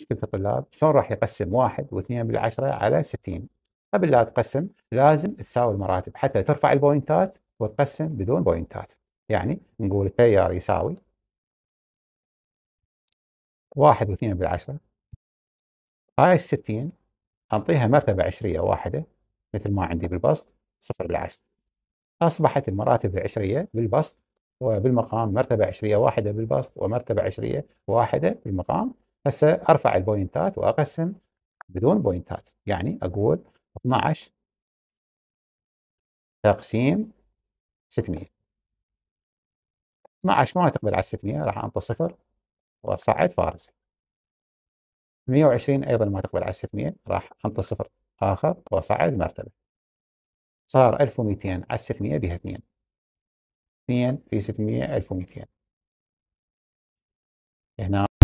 مشكله الطلاب شلون راح يقسم واحد واثنين بالعشره على 60 قبل لا تقسم لازم تساوي المراتب حتى ترفع البوينتات وتقسم بدون بوينتات يعني نقول التيار يساوي واحد واثنين بالعشرة هاي الستين أنطيها مرتبة عشرية واحدة مثل ما عندي بالبسط صفر بالعشرة أصبحت المراتب العشرية بالبسط وبالمقام مرتبة عشرية واحدة بالبسط ومرتبة عشرية واحدة بالمقام هسه ارفع البوينتات واقسم بدون بوينتات يعني اقول 12 تقسيم 600 12 ما تقبل على 600 راح انطي صفر واصعد فارس 120 ايضا ما تقبل على 600 راح انطي صفر اخر واصعد مرتبه صار 1200 على 600 بها 2 2 في 600 1200 هنا